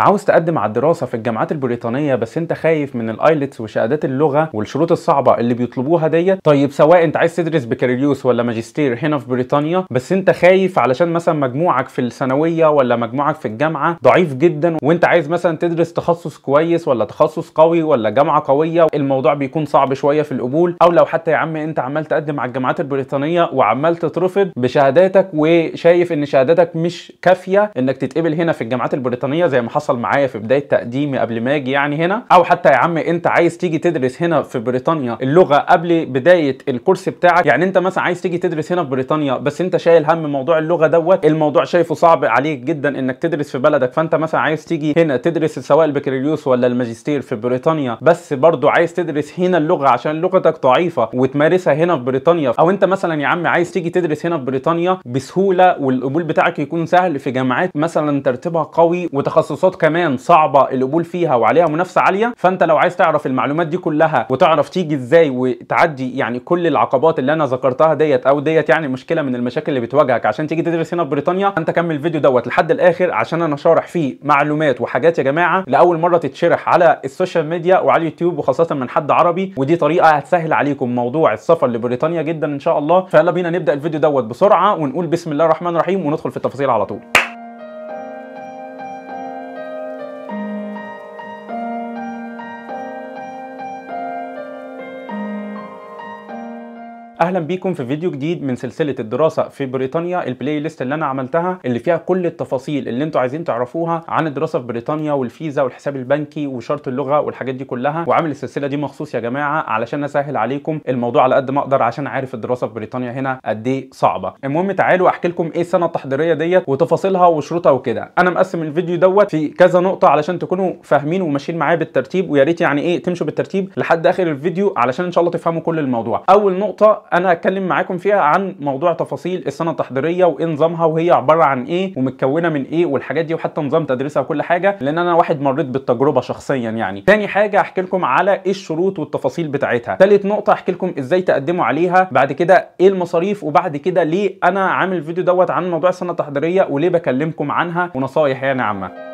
عاوز تقدم على الدراسة في الجامعات البريطانية بس انت خايف من الايلتس وشهادات اللغة والشروط الصعبة اللي بيطلبوها ديت طيب سواء انت عايز تدرس بكالوريوس ولا ماجستير هنا في بريطانيا بس انت خايف علشان مثلا مجموعك في الثانوية ولا مجموعك في الجامعة ضعيف جدا وانت عايز مثلا تدرس تخصص كويس ولا تخصص قوي ولا جامعة قوية الموضوع بيكون صعب شوية في القبول او لو حتى يا عم انت عمال تقدم على الجامعات البريطانية وعمال تترفض بشهاداتك وشايف ان شهاداتك مش كافية انك تتقبل هنا في الجامعات البريطانية زي ما حصل معايا في بدايه تقديمي قبل ما اجي يعني هنا او حتى يا عم انت عايز تيجي تدرس هنا في بريطانيا اللغه قبل بدايه الكورس بتاعك يعني انت مثلا عايز تيجي تدرس هنا في بريطانيا بس انت شايل هم موضوع اللغه دوت الموضوع شايفه صعب عليك جدا انك تدرس في بلدك فانت مثلا عايز تيجي هنا تدرس سواء البكالوريوس ولا الماجستير في بريطانيا بس برضه عايز تدرس هنا اللغه عشان لغتك ضعيفه وتمارسها هنا في بريطانيا او انت مثلا يا عم عايز تيجي تدرس هنا في بريطانيا بسهوله والقبول بتاعك يكون سهل في جامعات مثلا ترتيبها قوي وتخصصات رياضات كمان صعبه القبول فيها وعليها منافسه عاليه فانت لو عايز تعرف المعلومات دي كلها وتعرف تيجي ازاي وتعدي يعني كل العقبات اللي انا ذكرتها ديت او ديت يعني مشكله من المشاكل اللي بتواجهك عشان تيجي تدرس هنا في بريطانيا انت كمل الفيديو دوت لحد الاخر عشان انا شارح فيه معلومات وحاجات يا جماعه لاول مره تتشرح على السوشيال ميديا وعلى اليوتيوب وخاصه من حد عربي ودي طريقه هتسهل عليكم موضوع السفر لبريطانيا جدا ان شاء الله فيلا بينا نبدا الفيديو دوت بسرعه ونقول بسم الله الرحمن الرحيم وندخل في التفاصيل على طول اهلا بيكم في فيديو جديد من سلسله الدراسه في بريطانيا البلاي ليست اللي انا عملتها اللي فيها كل التفاصيل اللي انتم عايزين تعرفوها عن الدراسه في بريطانيا والفيزا والحساب البنكي وشرط اللغه والحاجات دي كلها وعامل السلسله دي مخصوص يا جماعه علشان اسهل عليكم الموضوع على قد ما اقدر عشان عارف الدراسه في بريطانيا هنا قد ايه صعبه المهم تعالوا احكي لكم ايه السنه التحضيريه ديت وتفاصيلها وشروطها وكده انا مقسم الفيديو دوت في كذا نقطه علشان تكونوا فاهمين وماشيين معايا بالترتيب ويا ريت يعني ايه تمشوا بالترتيب لحد اخر الفيديو علشان ان شاء الله تفهموا كل الموضوع اول نقطه انا هتكلم معاكم فيها عن موضوع تفاصيل السنه التحضيريه وايه نظامها وهي عباره عن ايه ومتكونه من ايه والحاجات دي وحتى نظام تدريسها وكل حاجه لان انا واحد مريت بالتجربه شخصيا يعني تاني حاجه احكي لكم على ايه الشروط والتفاصيل بتاعتها تالت نقطه احكي لكم ازاي تقدموا عليها بعد كده ايه المصاريف وبعد كده ليه انا عامل فيديو دوت عن موضوع السنه التحضيريه وليه بكلمكم عنها ونصايح يعني عامه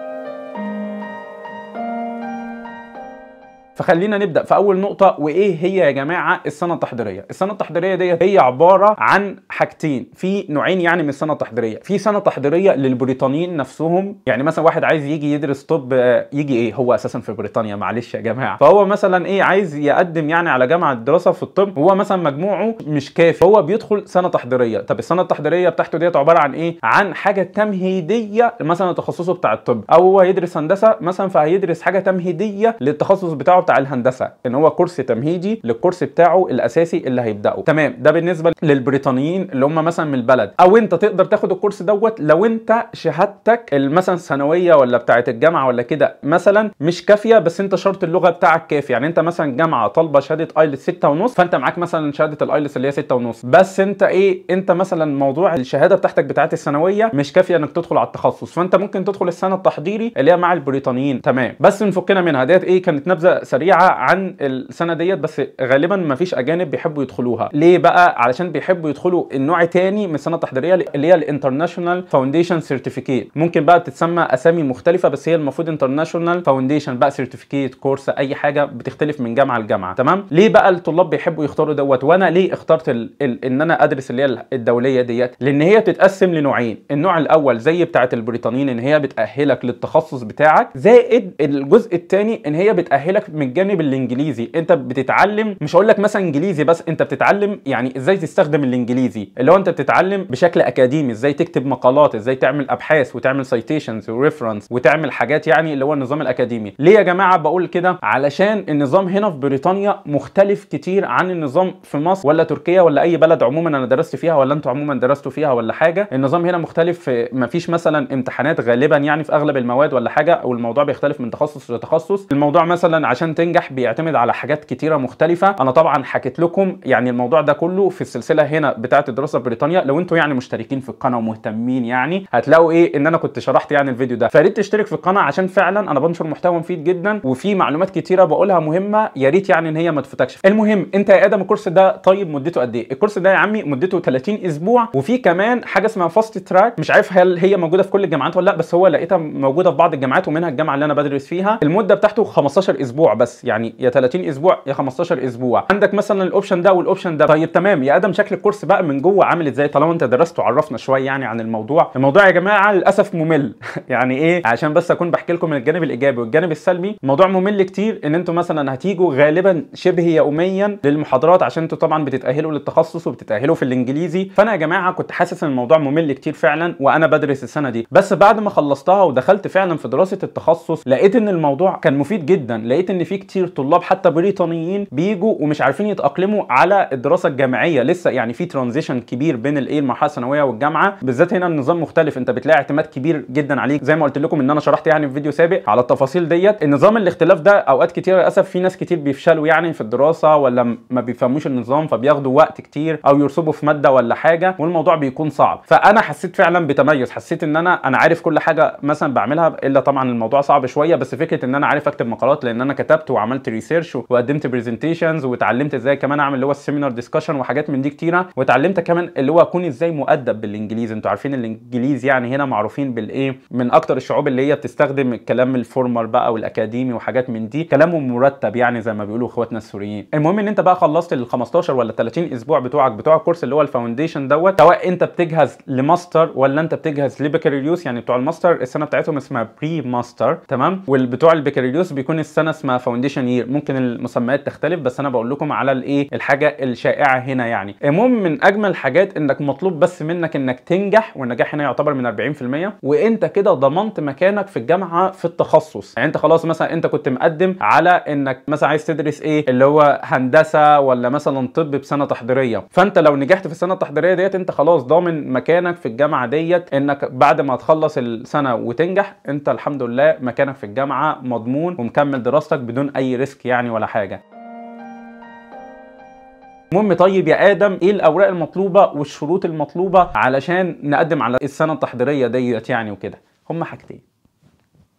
فخلينا نبدا في اول نقطه وايه هي يا جماعه السنه التحضيريه السنه التحضيريه ديت هي عباره عن حاجتين في نوعين يعني من السنه التحضيريه في سنه تحضيريه للبريطانيين نفسهم يعني مثلا واحد عايز يجي يدرس طب يجي ايه هو اساسا في بريطانيا معلش يا جماعه فهو مثلا ايه عايز يقدم يعني على جامعه الدراسه في الطب هو مثلا مجموعه مش كافي هو بيدخل سنه تحضيريه طب السنه التحضيريه بتاعته ديت عباره عن ايه عن حاجه تمهيديه مثلا تخصصه بتاع الطب او هو يدرس هندسه مثلا فهيدرس حاجه تمهيديه للتخصص بتاعه بتاع الهندسه ان هو كورس تمهيدي للكورس بتاعه الاساسي اللي هيبداه تمام ده بالنسبه للبريطانيين اللي هم مثلا من البلد او انت تقدر تاخد الكورس دوت لو انت شهادتك مثلا ثانويه ولا بتاعه الجامعه ولا كده مثلا مش كافيه بس انت شرط اللغه بتاعك كافي يعني انت مثلا جامعه طالبه شهاده ايلتس 6 ونص فانت معاك مثلا شهاده الايلتس اللي هي 6 ونص بس انت ايه انت مثلا موضوع الشهاده بتاعتك بتاعه الثانويه مش كافيه انك تدخل على التخصص فانت ممكن تدخل السنه التحضيري اللي هي مع البريطانيين تمام بس نفكنا منها ديت ايه كانت نبذه سريعه عن السنه ديت بس غالبا ما فيش اجانب بيحبوا يدخلوها ليه بقى علشان بيحبوا يدخلوا النوع تاني من السنه التحضيريه اللي هي الانترناشونال فاونديشن سيرتيفيكيت ممكن بقى بتتسمى اسامي مختلفه بس هي المفروض انترناشونال فاونديشن بقى سيرتيفيكيت كورس اي حاجه بتختلف من جامعه لجامعه تمام ليه بقى الطلاب بيحبوا يختاروا دوت وانا ليه اخترت الـ الـ ان انا ادرس اللي هي الدوليه ديت لان هي بتتقسم لنوعين النوع الاول زي بتاعه البريطانيين ان هي بتاهلك للتخصص بتاعك زائد الجزء الثاني ان هي بتاهلك من الجانب الانجليزي انت بتتعلم مش هقول لك مثلا انجليزي بس انت بتتعلم يعني ازاي تستخدم الانجليزي اللي هو انت بتتعلم بشكل اكاديمي ازاي تكتب مقالات ازاي تعمل ابحاث وتعمل سيتيشنز وريفرنس وتعمل حاجات يعني اللي هو النظام الاكاديمي ليه يا جماعه بقول كده علشان النظام هنا في بريطانيا مختلف كتير عن النظام في مصر ولا تركيا ولا اي بلد عموما انا درست فيها ولا انتوا عموما درستوا فيها ولا حاجه النظام هنا مختلف مفيش مثلا امتحانات غالبا يعني في اغلب المواد ولا حاجه والموضوع بيختلف من تخصص لتخصص الموضوع مثلا عشان تنجح بيعتمد على حاجات كتيره مختلفه انا طبعا حكيت لكم يعني الموضوع ده كله في السلسله هنا بتاعه الدراسه بريطانيا لو انتم يعني مشتركين في القناه ومهتمين يعني هتلاقوا ايه ان انا كنت شرحت يعني الفيديو ده فياريت تشترك في القناه عشان فعلا انا بنشر محتوى مفيد جدا وفي معلومات كتيره بقولها مهمه يا ريت يعني ان هي ما تفوتكش المهم انت يا ادم الكورس ده طيب مدته قد ايه الكورس ده يا عمي مدته 30 اسبوع وفي كمان حاجه اسمها فاست تراك مش عارف هل هي موجوده في كل الجامعات ولا لا بس هو لقيتها موجوده في بعض الجامعات ومنها الجامعه اللي انا بدرس فيها المده بتاعته 15 اسبوع بس يعني يا 30 اسبوع يا 15 اسبوع عندك مثلا الاوبشن ده والاوبشن ده طيب تمام يا ادم شكل الكورس بقى من جوه عامل ازاي طالما انت درست وعرفنا شويه يعني عن الموضوع الموضوع يا جماعه للاسف ممل يعني ايه عشان بس اكون بحكي لكم من الجانب الايجابي والجانب السلبي الموضوع ممل كتير ان انتم مثلا هتيجوا غالبا شبه يوميا للمحاضرات عشان انتم طبعا بتتاهلوا للتخصص وبتتاهلوا في الانجليزي فانا يا جماعه كنت حاسس ان الموضوع ممل كتير فعلا وانا بدرس السنه دي بس بعد ما خلصتها ودخلت فعلا في دراسه التخصص لقيت ان الموضوع كان مفيد جدا لقيت ان في كتير طلاب حتى بريطانيين بيجوا ومش عارفين يتاقلموا على الدراسه الجامعيه لسه يعني في ترانزيشن كبير بين الايه المرحله الثانويه والجامعه بالذات هنا النظام مختلف انت بتلاقي اعتماد كبير جدا عليك زي ما قلت لكم ان انا شرحت يعني في فيديو سابق على التفاصيل ديت النظام الاختلاف ده اوقات كتير للاسف في ناس كتير بيفشلوا يعني في الدراسه ولا ما بيفهموش النظام فبياخدوا وقت كتير او يرسبوا في ماده ولا حاجه والموضوع بيكون صعب فانا حسيت فعلا بتميز حسيت ان انا انا عارف كل حاجه مثلا بعملها الا طبعا الموضوع صعب شويه بس فكره ان انا عارف اكتب مقالات لان انا كتبت وكتبت وعملت ريسيرش وقدمت برزنتيشنز واتعلمت ازاي كمان اعمل اللي هو السيمينار ديسكشن وحاجات من دي كتيره واتعلمت كمان اللي هو اكون ازاي مؤدب بالانجليزي انتوا عارفين الانجليز يعني هنا معروفين بالايه من اكتر الشعوب اللي هي بتستخدم الكلام الفورمال بقى والاكاديمي وحاجات من دي كلامه مرتب يعني زي ما بيقولوا اخواتنا السوريين المهم ان انت بقى خلصت ال 15 ولا 30 اسبوع بتوعك بتوع الكورس اللي هو الفاونديشن دوت سواء انت بتجهز لماستر ولا انت بتجهز لبكالوريوس يعني بتوع الماستر السنه بتاعتهم اسمها بري ماستر تمام والبتوع البكالوريوس بيكون السنه اسمها الفاونديشن يير ممكن المسميات تختلف بس انا بقول لكم على الايه الحاجه الشائعه هنا يعني المهم من اجمل الحاجات انك مطلوب بس منك انك تنجح والنجاح هنا يعتبر من 40% وانت كده ضمنت مكانك في الجامعه في التخصص يعني انت خلاص مثلا انت كنت مقدم على انك مثلا عايز تدرس ايه اللي هو هندسه ولا مثلا طب بسنه تحضيريه فانت لو نجحت في السنه التحضيريه ديت انت خلاص ضامن مكانك في الجامعه ديت انك بعد ما تخلص السنه وتنجح انت الحمد لله مكانك في الجامعه مضمون ومكمل دراستك بدون بدون اي ريسك يعني ولا حاجه المهم طيب يا ادم ايه الاوراق المطلوبه والشروط المطلوبه علشان نقدم على السنه التحضيريه ديت يعني وكده هما حاجتين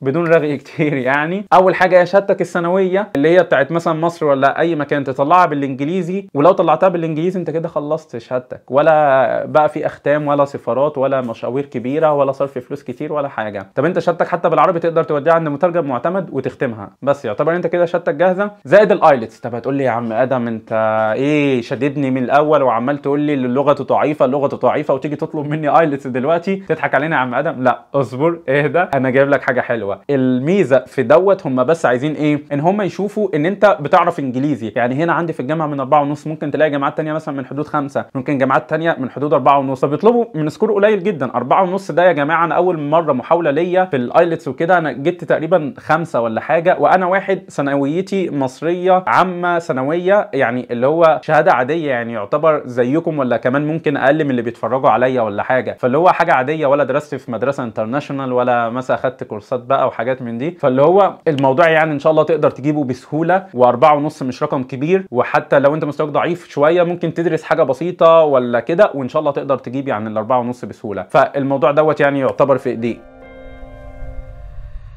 بدون رغي كتير يعني اول حاجه هي شهادتك الثانويه اللي هي بتاعت مثلا مصر ولا اي مكان تطلعها بالانجليزي ولو طلعتها بالانجليزي انت كده خلصت شهادتك ولا بقى في اختام ولا سفارات ولا مشاوير كبيره ولا صرف فلوس كتير ولا حاجه طب انت شهادتك حتى بالعربي تقدر توديها عند مترجم معتمد وتختمها بس يعتبر انت كده شهادتك جاهزه زائد الايلتس طب هتقول لي يا عم ادم انت ايه شددني من الاول وعمال تقول لي اللغه ضعيفه اللغه ضعيفه وتيجي تطلب مني ايلتس دلوقتي تضحك علينا يا عم ادم لا اصبر اهدى انا جايب لك حاجه حلوه دلوقتي الميزه في دوت هم بس عايزين ايه ان هم يشوفوا ان انت بتعرف انجليزي يعني هنا عندي في الجامعه من أربعة ونص ممكن تلاقي جامعات ثانيه مثلا من حدود خمسة ممكن جامعات ثانيه من حدود أربعة ونص فبيطلبوا من سكور قليل جدا أربعة ونص ده يا جماعه انا اول مره محاوله ليا في الايلتس وكده انا جبت تقريبا خمسة ولا حاجه وانا واحد ثانويتي مصريه عامه ثانويه يعني اللي هو شهاده عاديه يعني يعتبر زيكم ولا كمان ممكن اقل من اللي بيتفرجوا عليا ولا حاجه فاللي هو حاجه عاديه ولا درست في مدرسه انترناشونال ولا مثلا اخدت كورسات بقى بقى وحاجات من دي فاللي هو الموضوع يعني ان شاء الله تقدر تجيبه بسهوله و4.5 مش رقم كبير وحتى لو انت مستواك ضعيف شويه ممكن تدرس حاجه بسيطه ولا كده وان شاء الله تقدر تجيب يعني ال 4.5 بسهوله فالموضوع دوت يعني يعتبر في ايديك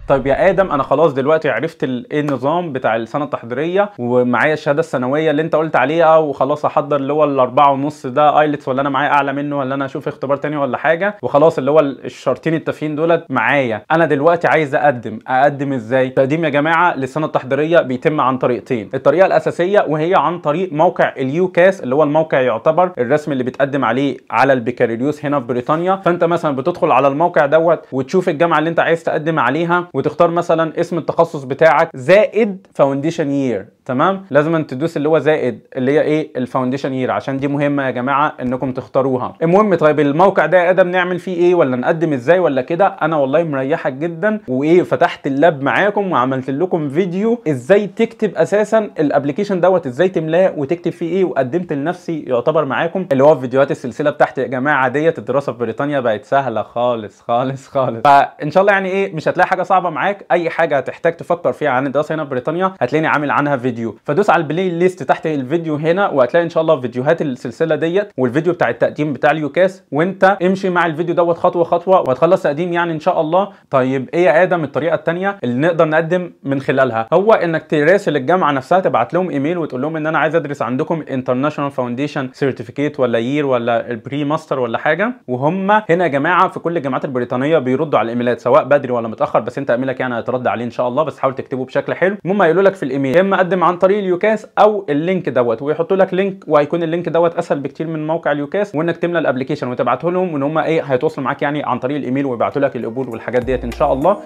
طيب يا ادم انا خلاص دلوقتي عرفت ايه النظام بتاع السنه التحضيريه ومعايا الشهاده الثانويه اللي انت قلت عليها وخلاص احضر اللي هو الاربعه ونص ده ايلتس ولا انا معايا اعلى منه ولا انا اشوف اختبار تاني ولا حاجه وخلاص اللي هو الشرطين التافهين دولت معايا انا دلوقتي عايز اقدم اقدم ازاي تقديم يا جماعه للسنه التحضيريه بيتم عن طريقتين الطريقه الاساسيه وهي عن طريق موقع اليو كاس اللي هو الموقع يعتبر الرسم اللي بتقدم عليه على البكالوريوس هنا في بريطانيا فانت مثلا بتدخل على الموقع دوت وتشوف الجامعه اللي انت عايز تقدم عليها وتختار مثلا اسم التخصص بتاعك زائد فاونديشن يير تمام لازم تدوس اللي هو زائد اللي هي ايه الفاونديشن يير عشان دي مهمه يا جماعه انكم تختاروها المهم طيب الموقع ده يا ادم نعمل فيه ايه ولا نقدم ازاي ولا كده انا والله مريحك جدا وايه فتحت اللاب معاكم وعملت لكم فيديو ازاي تكتب اساسا الابلكيشن دوت ازاي تملاه وتكتب فيه ايه وقدمت لنفسي يعتبر معاكم اللي هو في فيديوهات السلسله بتاعت يا جماعه عاديه الدراسه في بريطانيا بقت سهله خالص خالص خالص فان شاء الله يعني ايه مش هتلاقي حاجه صعبه معاك اي حاجه هتحتاج تفكر فيها عن الدراسه هنا في بريطانيا هتلاقيني عامل عنها فيديو الفيديو فدوس على البلاي ليست تحت الفيديو هنا وهتلاقي ان شاء الله فيديوهات السلسله ديت والفيديو بتاع التقديم بتاع اليوكاس وانت امشي مع الفيديو دوت خطوه خطوه وهتخلص تقديم يعني ان شاء الله طيب ايه يا ادم الطريقه الثانيه اللي نقدر نقدم من خلالها هو انك تراسل الجامعه نفسها تبعت لهم ايميل وتقول لهم ان انا عايز ادرس عندكم انترناشونال فاونديشن سيرتيفيكيت ولا يير ولا البري ماستر ولا حاجه وهم هنا يا جماعه في كل الجامعات البريطانيه بيردوا على الايميلات سواء بدري ولا متاخر بس انت ايميلك يعني هيترد عليه ان شاء الله بس حاول تكتبه بشكل حلو المهم هيقولوا لك في الايميل يا اما قدم عن طريق اليوكاس او اللينك دوت ويحطوا لك لينك وهيكون اللينك دوت اسهل بكتير من موقع اليوكاس وانك تملى الابلكيشن وتبعته لهم وان هم ايه هيتواصلوا معاك يعني عن طريق الايميل ويبعتوا لك القبول والحاجات ديت ان شاء الله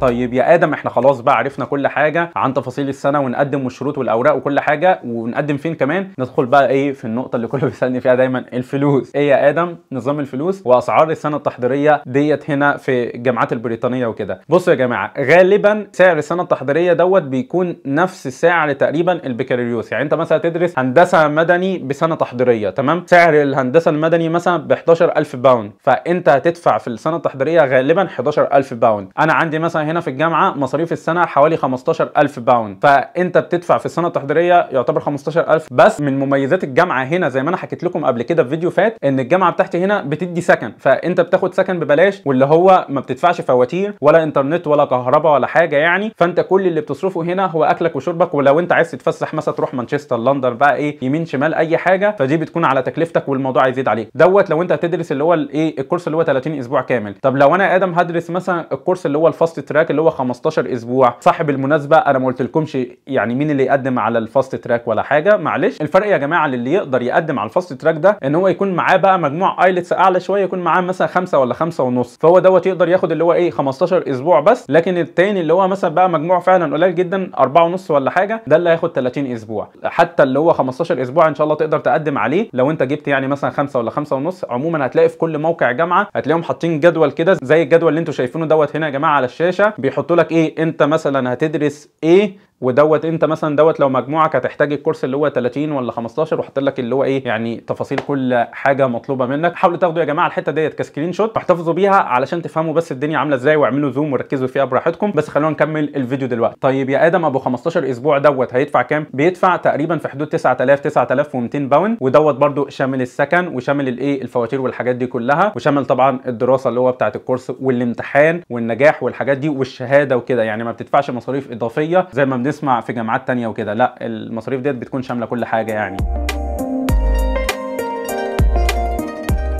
طيب يا ادم احنا خلاص بقى عرفنا كل حاجه عن تفاصيل السنه ونقدم والشروط والاوراق وكل حاجه ونقدم فين كمان ندخل بقى ايه في النقطه اللي كله بيسالني فيها دايما الفلوس ايه يا ادم نظام الفلوس واسعار السنه التحضيريه ديت هنا في الجامعات البريطانيه وكده بصوا يا جماعه غالبا سعر السنه التحضيريه دوت بيكون نفس سعر تقريبا البكالوريوس يعني انت مثلا تدرس هندسه مدني بسنه تحضيريه تمام سعر الهندسه المدني مثلا ب 11000 باوند فانت هتدفع في السنه التحضيريه غالبا 11000 باوند انا عندي مثلا هنا في الجامعه مصاريف السنه حوالي 15000 باوند فانت بتدفع في السنه التحضيريه يعتبر 15000 بس من مميزات الجامعه هنا زي ما انا حكيت لكم قبل كده في فيديو فات ان الجامعه بتاعتي هنا بتدي سكن فانت بتاخد سكن ببلاش واللي هو ما بتدفعش فواتير ولا انترنت ولا كهرباء ولا حاجه يعني فانت كل اللي بتصرفه هنا هو اكلك وشربك ولو انت عايز تتفسح مثلا تروح مانشستر لندن بقى ايه يمين شمال اي حاجه فدي بتكون على تكلفتك والموضوع هيزيد عليك دوت لو انت هتدرس اللي هو الايه الكورس اللي هو 30 اسبوع كامل طب لو انا ادم هدرس مثلا الكورس اللي هو الفاست تراك تراك اللي هو 15 اسبوع صاحب المناسبه انا ما قلتلكمش يعني مين اللي يقدم على الفاست تراك ولا حاجه معلش الفرق يا جماعه للي يقدر يقدم على الفاست تراك ده ان هو يكون معاه بقى مجموع ايلتس اعلى شويه يكون معاه مثلا خمسة ولا خمسة ونص فهو دوت يقدر ياخد اللي هو ايه 15 اسبوع بس لكن التاني اللي هو مثلا بقى مجموع فعلا قليل جدا 4 ونص ولا حاجه ده اللي هياخد 30 اسبوع حتى اللي هو 15 اسبوع ان شاء الله تقدر تقدم عليه لو انت جبت يعني مثلا خمسة ولا خمسة ونص عموما هتلاقي في كل موقع جامعه هتلاقيهم حاطين جدول كده زي الجدول اللي انتم شايفينه دوت هنا يا جماعه على الشاشه بيحطوا لك ايه انت مثلا هتدرس ايه ودوت انت مثلا دوت لو مجموعك هتحتاج الكورس اللي هو 30 ولا 15 وحاطط لك اللي هو ايه يعني تفاصيل كل حاجه مطلوبه منك حاولوا تاخدوا يا جماعه الحته ديت كسكرين شوت واحتفظوا بيها علشان تفهموا بس الدنيا عامله ازاي واعملوا زوم وركزوا فيها براحتكم بس خلونا نكمل الفيديو دلوقتي طيب يا ادم ابو 15 اسبوع دوت هيدفع كام بيدفع تقريبا في حدود 9000 9200 باوند ودوت برده شامل السكن وشامل الايه الفواتير والحاجات دي كلها وشامل طبعا الدراسه اللي هو بتاعه الكورس والامتحان والنجاح والحاجات دي والشهاده وكده يعني ما بتدفعش مصاريف اضافيه زي ما بنسمع في جامعات تانية وكده لا المصاريف ديت بتكون شامله كل حاجه يعني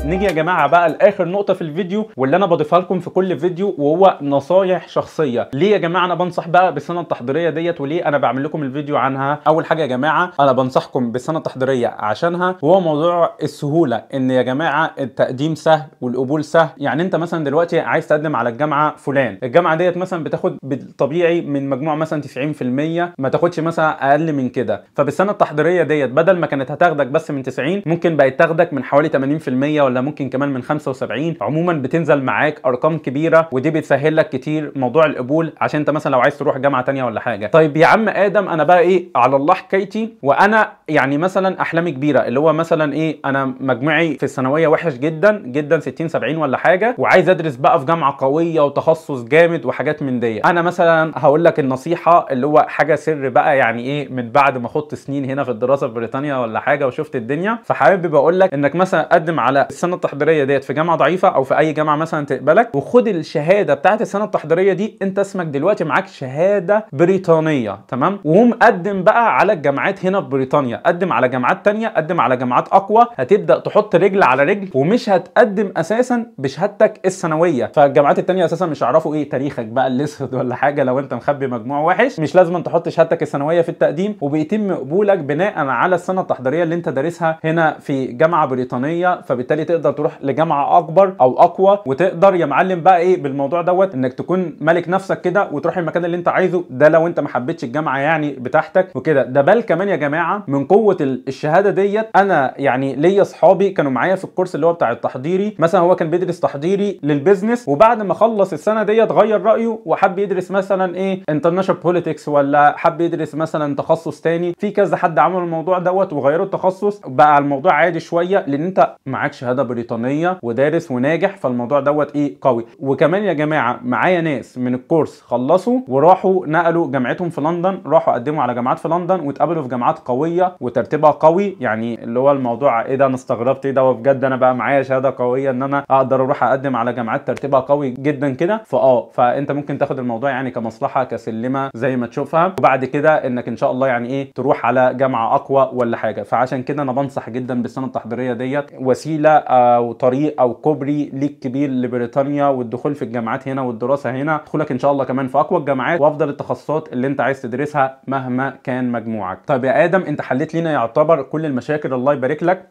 نيجي يا جماعه بقى لاخر نقطه في الفيديو واللي انا بضيفها لكم في كل فيديو وهو نصايح شخصيه ليه يا جماعه انا بنصح بقى بالسنه التحضيريه ديت وليه انا بعمل لكم الفيديو عنها اول حاجه يا جماعه انا بنصحكم بالسنه التحضيريه عشانها وهو موضوع السهوله ان يا جماعه التقديم سهل والقبول سهل يعني انت مثلا دلوقتي عايز تقدم على الجامعه فلان الجامعه ديت مثلا بتاخد بالطبيعي من مجموع مثلا 90% ما تاخدش مثلا اقل من كده فبالسنه التحضيريه ديت بدل ما كانت هتاخدك بس من 90 ممكن بقت تاخدك من حوالي 80% ولا ممكن كمان من 75 عموما بتنزل معاك ارقام كبيره ودي بتسهل لك كتير موضوع القبول عشان انت مثلا لو عايز تروح جامعه ثانيه ولا حاجه طيب يا عم ادم انا بقى ايه على الله حكايتي وانا يعني مثلا احلامي كبيره اللي هو مثلا ايه انا مجموعي في الثانويه وحش جدا جدا 60 70 ولا حاجه وعايز ادرس بقى في جامعه قويه وتخصص جامد وحاجات من دي انا مثلا هقول لك النصيحه اللي هو حاجه سر بقى يعني ايه من بعد ما خدت سنين هنا في الدراسه في بريطانيا ولا حاجه وشفت الدنيا فحابب اقول لك انك مثلا قدم على السنة السنه التحضيريه ديت في جامعه ضعيفه او في اي جامعه مثلا تقبلك وخد الشهاده بتاعه السنه التحضيريه دي انت اسمك دلوقتي معاك شهاده بريطانيه تمام وقوم قدم بقى على الجامعات هنا في بريطانيا قدم على جامعات تانية قدم على جامعات اقوى هتبدا تحط رجل على رجل ومش هتقدم اساسا بشهادتك الثانويه فالجامعات التانية اساسا مش هيعرفوا ايه تاريخك بقى الاسود ولا حاجه لو انت مخبي مجموع وحش مش لازم تحط شهادتك الثانويه في التقديم وبيتم قبولك بناء على السنه التحضيريه اللي انت دارسها هنا في جامعه بريطانيه فبالتالي تقدر تروح لجامعه اكبر او اقوى وتقدر يا معلم بقى ايه بالموضوع دوت انك تكون مالك نفسك كده وتروح المكان اللي انت عايزه ده لو انت ما حبيتش الجامعه يعني بتاعتك وكده ده بل كمان يا جماعه من قوه الشهاده ديت انا يعني ليا اصحابي كانوا معايا في الكورس اللي هو بتاع التحضيري مثلا هو كان بيدرس تحضيري للبيزنس وبعد ما خلص السنه ديت غير رايه وحب يدرس مثلا ايه انترناشونال بوليتكس ولا حب يدرس مثلا تخصص تاني في كذا حد عمل الموضوع دوت وغيروا التخصص بقى الموضوع عادي شويه لان انت معاك شهاده شهاده بريطانيه ودارس وناجح فالموضوع دوت ايه قوي وكمان يا جماعه معايا ناس من الكورس خلصوا وراحوا نقلوا جامعتهم في لندن راحوا قدموا على جامعات في لندن واتقابلوا في جامعات قويه وترتيبها قوي يعني اللي هو الموضوع ايه ده انا استغربت ايه ده وبجد انا بقى معايا شهاده قويه ان انا اقدر اروح اقدم على جامعات ترتيبها قوي جدا كده فاه فانت ممكن تاخد الموضوع يعني كمصلحه كسلمه زي ما تشوفها وبعد كده انك ان شاء الله يعني ايه تروح على جامعه اقوى ولا حاجه فعشان كده انا بنصح جدا بالسنه التحضيريه ديت وسيله او طريق او كوبري ليك كبير لبريطانيا والدخول في الجامعات هنا والدراسه هنا دخولك ان شاء الله كمان في اقوى الجامعات وافضل التخصصات اللي انت عايز تدرسها مهما كان مجموعك طب يا ادم انت حليت لنا يعتبر كل المشاكل الله يبارك لك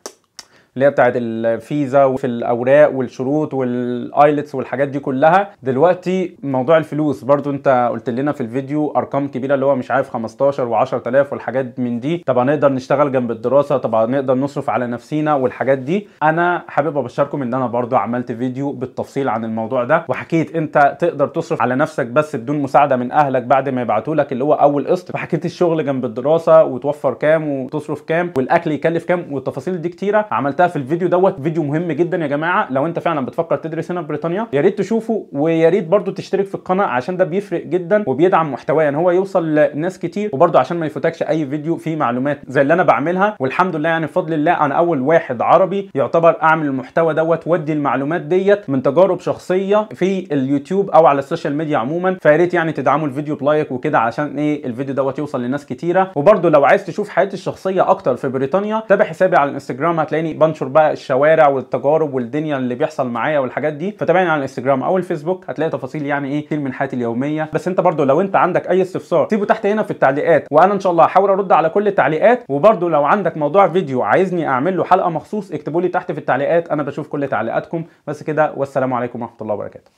اللي هي بتاعت الفيزا وفي الاوراق والشروط والايلتس والحاجات دي كلها دلوقتي موضوع الفلوس برضو انت قلت لنا في الفيديو ارقام كبيره اللي هو مش عارف 15 و10000 والحاجات من دي طب هنقدر نشتغل جنب الدراسه طب هنقدر نصرف على نفسينا والحاجات دي انا حابب ابشركم ان انا برضو عملت فيديو بالتفصيل عن الموضوع ده وحكيت انت تقدر تصرف على نفسك بس بدون مساعده من اهلك بعد ما يبعتوا لك اللي هو اول قسط وحكيت الشغل جنب الدراسه وتوفر كام وتصرف كام والاكل يكلف كام والتفاصيل دي كتيره عملتها في الفيديو دوت فيديو مهم جدا يا جماعه لو انت فعلا بتفكر تدرس هنا في بريطانيا يا ريت تشوفه ويا ريت برده تشترك في القناه عشان ده بيفرق جدا وبيدعم محتوايا يعني هو يوصل لناس كتير وبرده عشان ما يفوتكش اي فيديو فيه معلومات زي اللي انا بعملها والحمد لله يعني بفضل الله انا اول واحد عربي يعتبر اعمل المحتوى دوت وادي المعلومات ديت من تجارب شخصيه في اليوتيوب او على السوشيال ميديا عموما فيا ريت يعني تدعموا الفيديو بلايك وكده عشان ايه الفيديو دوت يوصل لناس كتيره وبرده لو عايز تشوف حياتي الشخصيه اكتر في بريطانيا تابع حسابي على الانستجرام هتلاقيني بنشر بقى الشوارع والتجارب والدنيا اللي بيحصل معايا والحاجات دي فتابعني على الانستجرام او الفيسبوك هتلاقي تفاصيل يعني ايه كتير من حياتي اليوميه بس انت برضو لو انت عندك اي استفسار سيبه تحت هنا في التعليقات وانا ان شاء الله هحاول ارد على كل التعليقات وبرضو لو عندك موضوع فيديو عايزني اعمل له حلقه مخصوص اكتبوا لي تحت في التعليقات انا بشوف كل تعليقاتكم بس كده والسلام عليكم ورحمه الله وبركاته